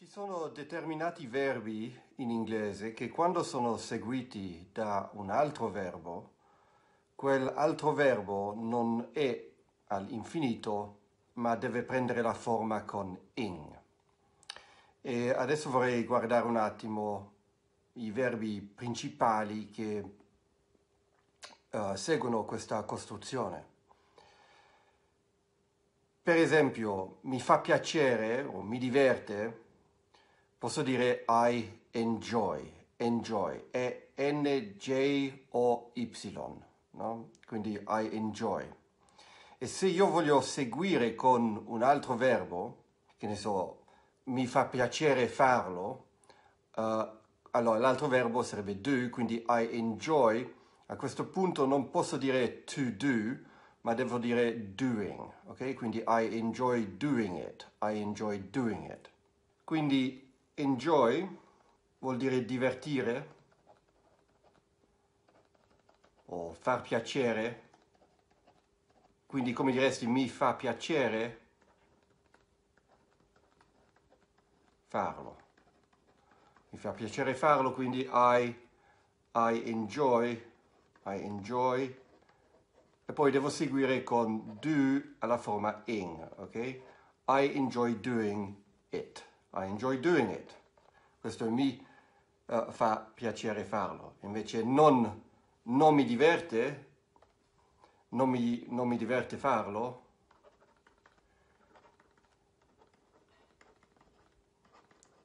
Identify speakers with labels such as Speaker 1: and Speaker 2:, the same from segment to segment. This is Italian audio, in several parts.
Speaker 1: Ci sono determinati verbi in inglese che quando sono seguiti da un altro verbo, quell'altro verbo non è all'infinito, ma deve prendere la forma con ing. E adesso vorrei guardare un attimo i verbi principali che uh, seguono questa costruzione. Per esempio, mi fa piacere o mi diverte posso dire I enjoy, enjoy, è N-J-O-Y, no? quindi I enjoy. E se io voglio seguire con un altro verbo, che ne so, mi fa piacere farlo, uh, allora l'altro verbo sarebbe do, quindi I enjoy. A questo punto non posso dire to do, ma devo dire doing, ok? Quindi I enjoy doing it, I enjoy doing it. Quindi enjoy vuol dire divertire o far piacere. Quindi come diresti mi fa piacere farlo. Mi fa piacere farlo, quindi I, I enjoy, I enjoy. E poi devo seguire con do alla forma ing, ok? I enjoy doing it. I enjoy doing it. Questo mi uh, fa piacere farlo. Invece non, non mi diverte, non mi, non mi diverte farlo.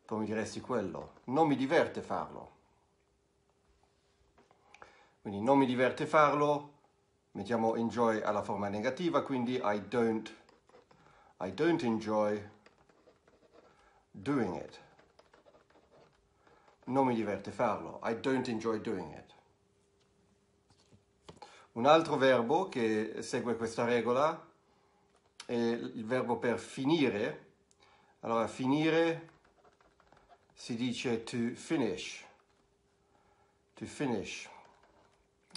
Speaker 1: Come diresti quello? Non mi diverte farlo. Quindi non mi diverte farlo, mettiamo enjoy alla forma negativa, quindi I don't, I don't enjoy doing it. Non mi diverte farlo. I don't enjoy doing it. Un altro verbo che segue questa regola è il verbo per finire. Allora, finire si dice to finish. To finish.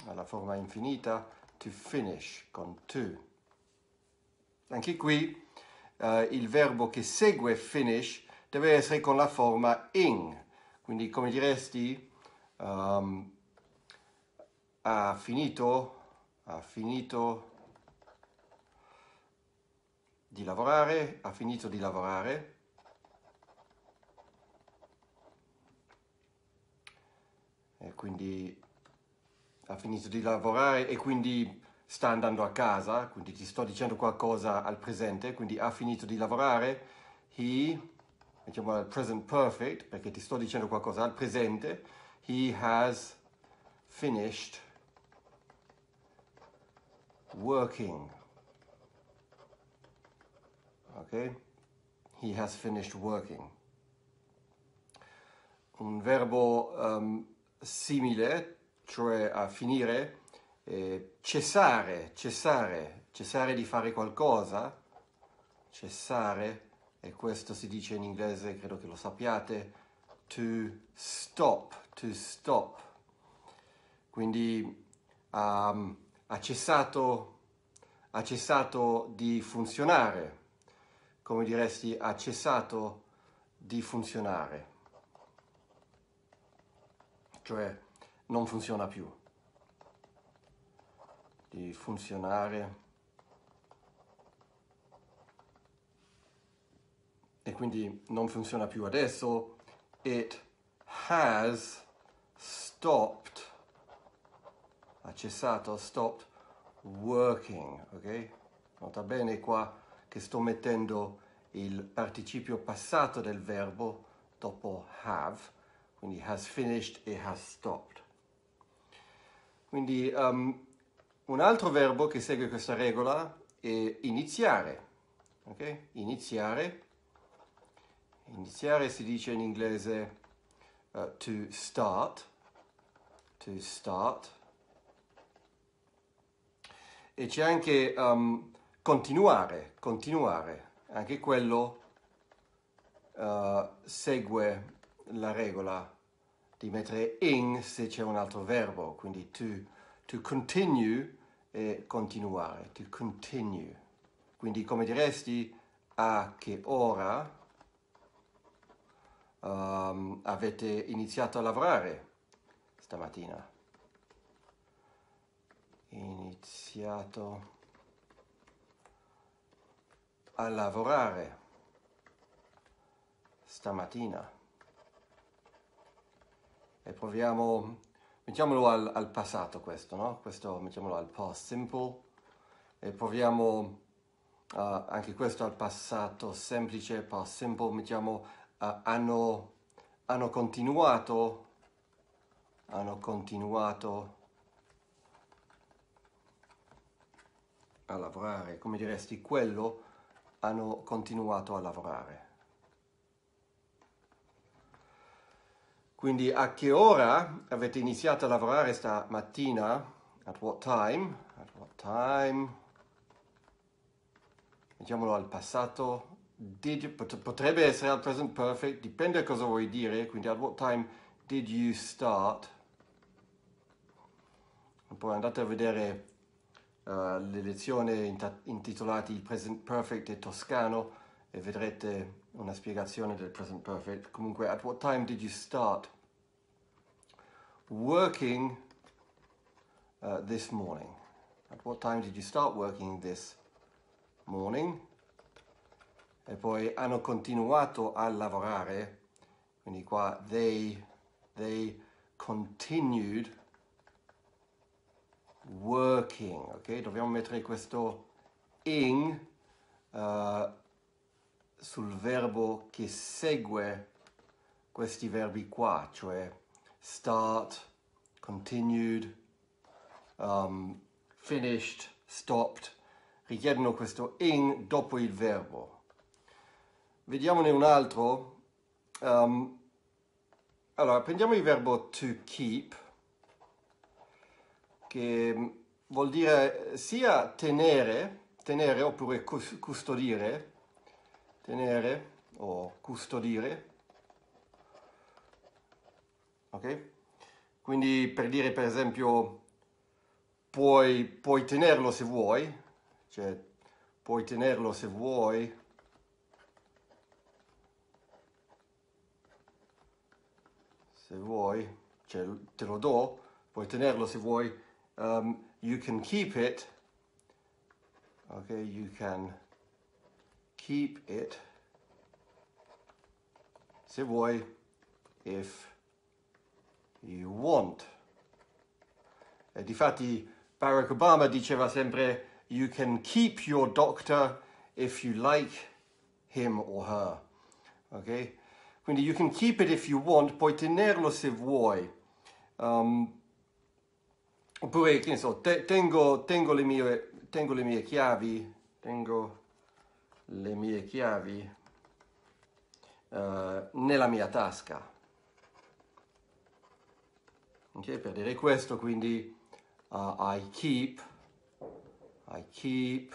Speaker 1: Alla forma infinita, to finish con to. Anche qui eh, il verbo che segue finish deve essere con la forma ing. Quindi come diresti um, ha finito, ha finito di lavorare, ha finito di lavorare. E quindi ha finito di lavorare e quindi sta andando a casa, quindi ti sto dicendo qualcosa al presente, quindi ha finito di lavorare. He diciamo al present perfect, perché ti sto dicendo qualcosa al presente, he has finished working. Ok? He has finished working. Un verbo um, simile, cioè a finire, è cessare, cessare, cessare di fare qualcosa, cessare e questo si dice in inglese, credo che lo sappiate, to stop, to stop. Quindi um, ha, cessato, ha cessato di funzionare, come diresti ha cessato di funzionare, cioè non funziona più, di funzionare quindi non funziona più adesso. It has stopped, ha cessato, stopped working, ok? Nota bene qua che sto mettendo il participio passato del verbo dopo have, quindi has finished e has stopped. Quindi um, un altro verbo che segue questa regola è iniziare, ok? Iniziare Iniziare si dice in inglese uh, to start, to start. E c'è anche um, continuare, continuare, anche quello uh, segue la regola di mettere in se c'è un altro verbo, quindi to, to continue e continuare, to continue. Quindi come diresti a che ora um, avete iniziato a lavorare stamattina? Iniziato a lavorare stamattina. E proviamo, mettiamolo al, al passato questo, no? Questo mettiamolo al past simple e proviamo uh, anche questo al passato semplice, past simple, mettiamo uh, hanno, hanno continuato hanno continuato a lavorare come diresti quello hanno continuato a lavorare quindi a che ora avete iniziato a lavorare stamattina at what time at what time mettiamolo al passato did, potrebbe essere al present perfect, dipende da cosa vuoi dire, quindi at what time did you start? Poi andate a vedere uh, le lezioni intitolate il present perfect e toscano e vedrete una spiegazione del present perfect. Comunque, at what time did you start working uh, this morning? At what time did you start working this morning? e poi hanno continuato a lavorare, quindi qua they, they continued working, ok? Dobbiamo mettere questo in uh, eh, sul verbo che segue questi verbi qua, cioè start, continued, um, finished, stopped, richiedono questo in dopo il verbo, Vediamone un altro. Um, allora, prendiamo il verbo to keep, che mm, vuol dire sia tenere, tenere oppure custodire, tenere o custodire, ok? Quindi per dire per esempio puoi, puoi tenerlo se vuoi, cioè puoi tenerlo se vuoi, se vuoi, cioè, te lo do, puoi tenerlo se vuoi, um, you can keep it, okay, you can keep it, se vuoi, if you want. E difatti Barack Obama diceva sempre you can keep your doctor if you like him or her. Okay? Quindi you can keep it if you want, puoi tenerlo se vuoi. Um, oppure, che ne so, te, tengo, tengo, le mie, tengo le mie chiavi, tengo le mie chiavi uh, nella mia tasca. Ok, per dire questo, quindi uh, I keep, I keep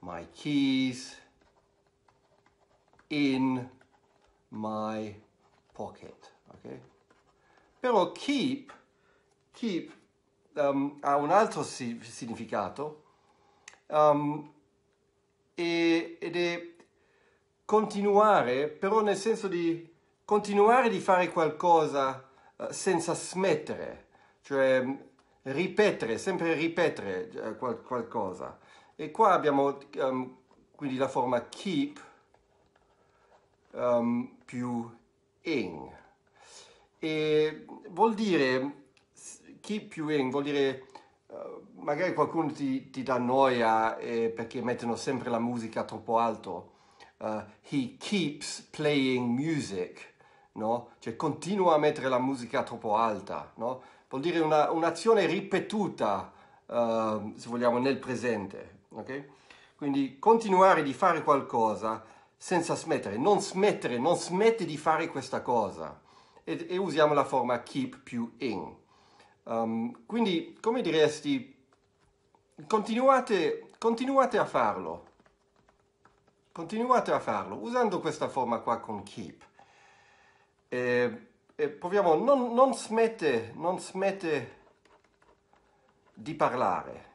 Speaker 1: my keys in my pocket, ok? Però keep, keep um, ha un altro si- significato um, e, ed è continuare, però nel senso di continuare di fare qualcosa uh, senza smettere, cioè mm, ripetere, sempre ripetere uh, qual- qualcosa. E qua abbiamo um, quindi la forma keep um, più en. E vuol dire, keep più en, vuol dire eh, magari qualcuno ti, ti dà noia eh, perché mettono sempre la musica troppo alto. Uh, he keeps playing music, no? Cioè continua a mettere la musica troppo alta, no? Vuol dire una, un'azione ripetuta, uh, se vogliamo, nel presente, ok? Quindi continuare di fare qualcosa senza smettere, non smettere, non smette di fare questa cosa e, e usiamo la forma keep più in. Um, quindi come diresti, continuate, continuate a farlo, continuate a farlo usando questa forma qua con keep. E, e proviamo, non, non smette, non smette di parlare.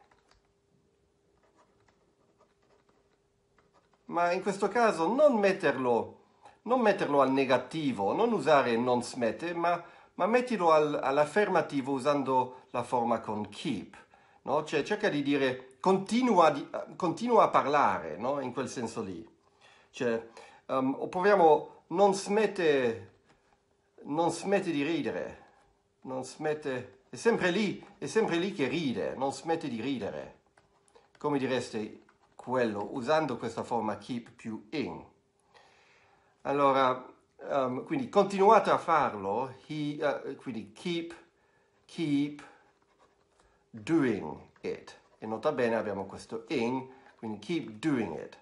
Speaker 1: ma in questo caso non metterlo, non metterlo al negativo, non usare non smette, ma, ma mettilo al, all'affermativo usando la forma con keep. No? Cioè, cerca di dire continua, di, continua a parlare, no? in quel senso lì. Cioè, um, o proviamo non smette, non smette di ridere, non smette, è sempre lì, è sempre lì che ride, non smette di ridere. Come direste quello usando questa forma keep più in. Allora, um, quindi continuate a farlo, he, uh, quindi keep, keep doing it. E nota bene abbiamo questo in, quindi keep doing it.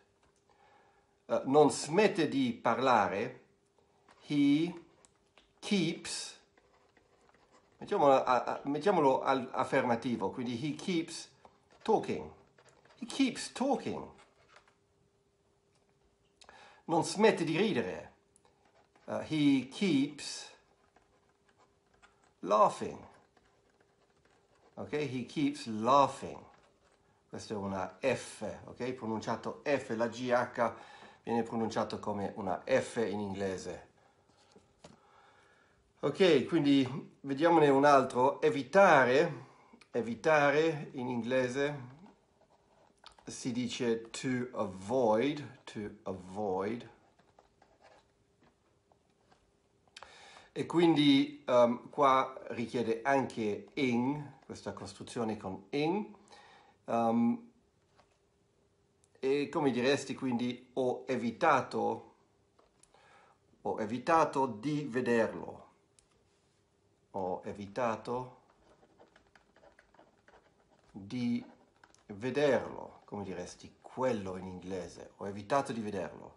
Speaker 1: Uh, non smette di parlare, he keeps, mettiamolo, a, a, mettiamolo al affermativo, quindi he keeps talking. He keeps talking. Non smette di ridere. Uh, he keeps laughing. Ok? He keeps laughing. Questa è una F, ok? Pronunciato F, la GH viene pronunciato come una F in inglese. Ok, quindi vediamone un altro. Evitare, evitare in inglese si dice to avoid, to avoid. E quindi um, qua richiede anche in, questa costruzione con in. Um, ehm, e come diresti quindi ho evitato, ho evitato di vederlo. Ho evitato di vederlo come diresti quello in inglese, ho evitato di vederlo.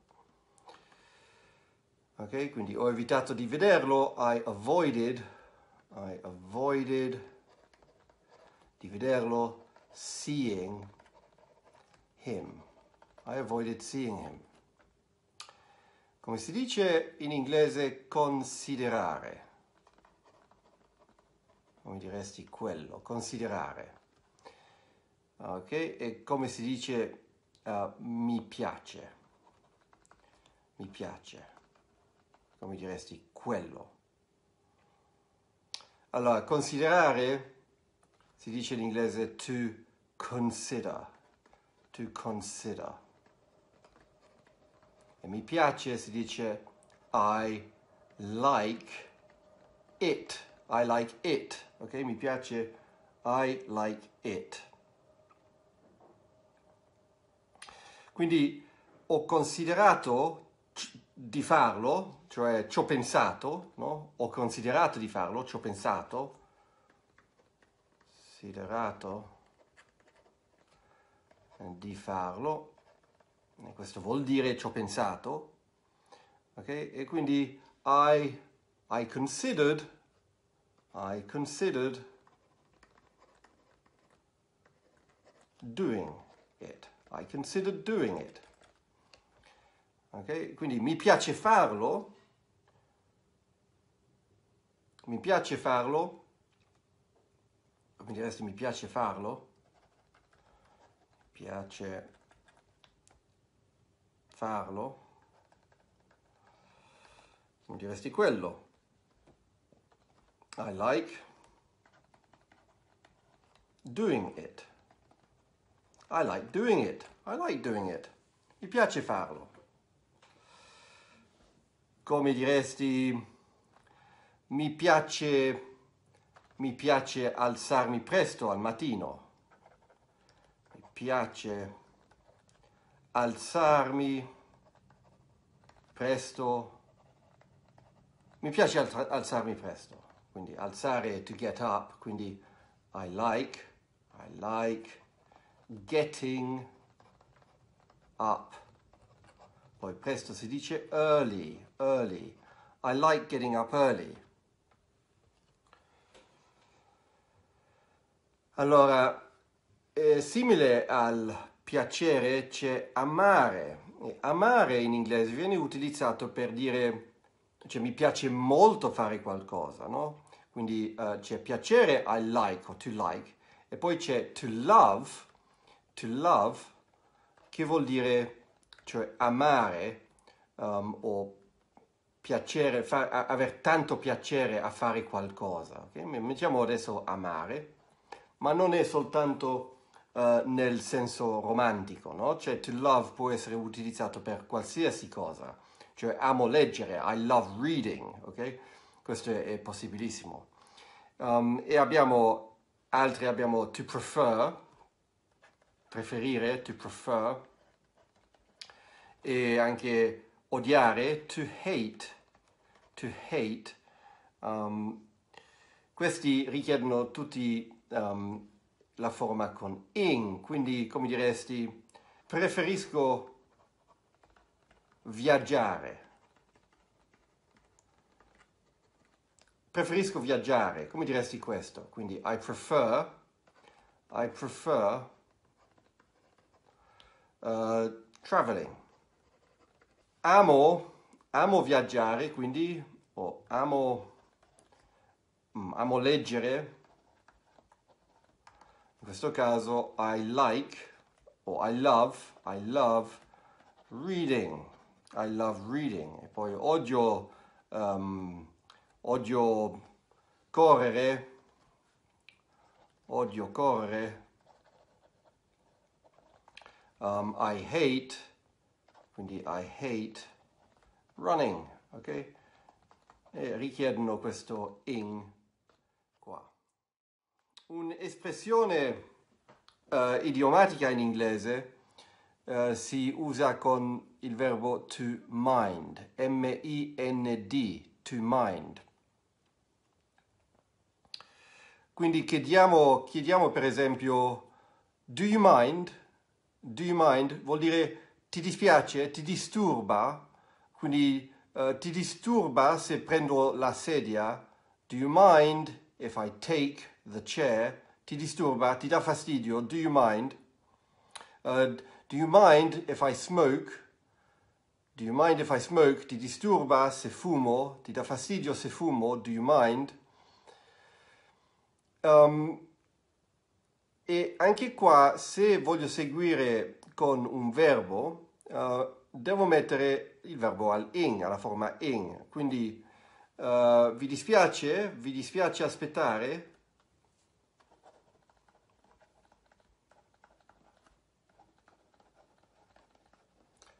Speaker 1: Ok, quindi ho evitato di vederlo, I avoided, I avoided di vederlo, seeing him. I avoided seeing him. Come si dice in inglese considerare? Come diresti quello, considerare ok e come si dice uh, mi piace mi piace come diresti quello allora considerare si dice in inglese to consider to consider e mi piace si dice I like it I like it ok mi piace I like it Quindi ho considerato di farlo, cioè ci ho pensato, no? Ho considerato di farlo, ci ho pensato, considerato di farlo, e questo vuol dire ci ho pensato, ok? E quindi I, I considered, I considered doing it. I considered doing it. Ok? Quindi mi piace farlo, mi piace farlo, mi diresti mi piace farlo, piace farlo, mi diresti quello. I like doing it. I like doing it. I like doing it. Mi piace farlo. Come diresti, mi piace, mi piace alzarmi presto al mattino. Mi piace alzarmi presto. Mi piace alzarmi presto. Quindi alzare to get up, quindi I like, I like getting up. Poi presto si dice early, early. I like getting up early. Allora, eh, simile al piacere c'è amare. amare in inglese viene utilizzato per dire, cioè mi piace molto fare qualcosa, no? Quindi eh, c'è piacere, I like o to like, e poi c'è to love, to love, che vuol dire cioè amare um, o piacere, far, a, aver tanto piacere a fare qualcosa. Okay? Mettiamo adesso amare, ma non è soltanto uh, nel senso romantico, no? Cioè to love può essere utilizzato per qualsiasi cosa. Cioè amo leggere, I love reading, ok? Questo è, è possibilissimo. Um, e abbiamo altri abbiamo to prefer, preferire, to prefer, e anche odiare, to hate, to hate. Um, questi richiedono tutti um, la forma con in, quindi come diresti preferisco viaggiare. Preferisco viaggiare, come diresti questo? Quindi I prefer, I prefer uh, traveling. Amo, amo viaggiare, quindi oh, amo, mm, amo leggere. In questo caso I like o oh, I love, I love reading. I love reading. E poi odio, um, odio correre, odio correre um, I hate, quindi I hate running, ok? E richiedono questo in qua. Un'espressione uh, idiomatica in inglese uh, si usa con il verbo to mind, M-I-N-D, to mind. Quindi chiediamo, chiediamo per esempio, do you mind? do you mind vuol dire ti dispiace, ti disturba, quindi uh, ti disturba se prendo la sedia, do you mind if I take the chair, ti disturba, ti dà fastidio, do you mind? Uh, do you mind if I smoke? Do you mind if I smoke? Ti disturba se fumo, ti dà fastidio se fumo, do you mind? Um, e anche qua, se voglio seguire con un verbo, uh, devo mettere il verbo al in, alla forma in. Quindi uh, vi dispiace? Vi dispiace aspettare?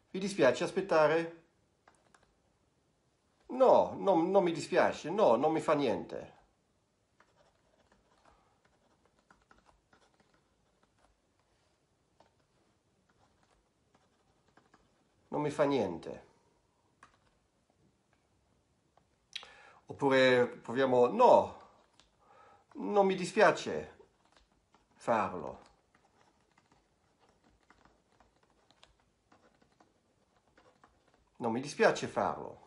Speaker 1: Vi dispiace aspettare? No, non, non mi dispiace, no, non mi fa niente. non mi fa niente. Oppure proviamo, no, non mi dispiace farlo. Non mi dispiace farlo.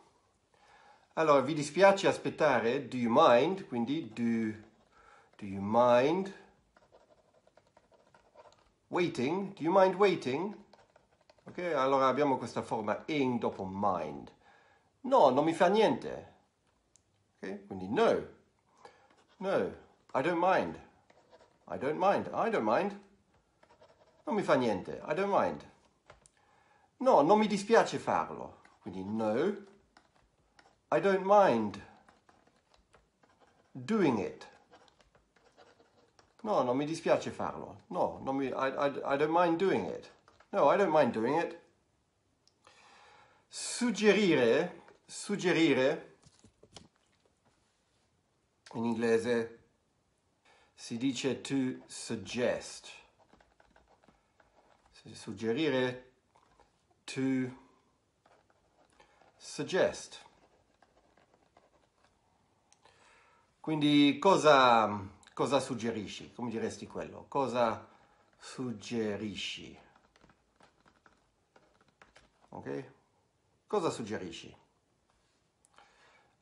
Speaker 1: Allora, vi dispiace aspettare, do you mind? Quindi, do, do you mind waiting? Do you mind waiting? Ok, allora abbiamo questa forma ing dopo mind. No, non mi fa niente. Ok, quindi no. No, I don't mind. I don't mind. I don't mind. Non mi fa niente. I don't mind. No, non mi dispiace farlo. Quindi no, I don't mind doing it. No, non mi dispiace farlo. No, mi, I, I, I don't mind doing it. No, I don't mind doing it. Suggerire, suggerire, in inglese si dice to suggest. Suggerire, to suggest. Quindi cosa, cosa suggerisci? Come diresti quello? Cosa suggerisci? ok? Cosa suggerisci?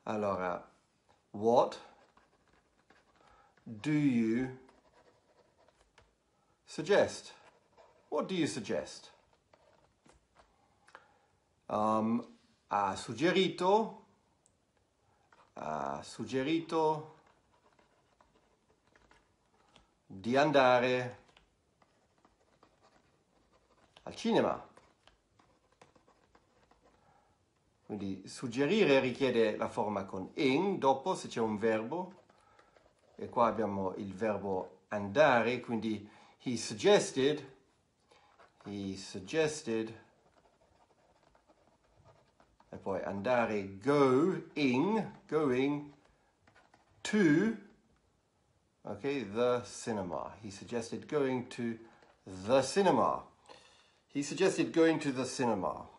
Speaker 1: Allora, what do you suggest? What do you suggest? Um, ha suggerito, ha suggerito di andare al cinema. Quindi suggerire richiede la forma con ing, dopo se c'è un verbo, e qua abbiamo il verbo andare, quindi he suggested, he suggested, e poi andare going, going to, ok, the cinema. He suggested going to the cinema. He suggested going to the cinema.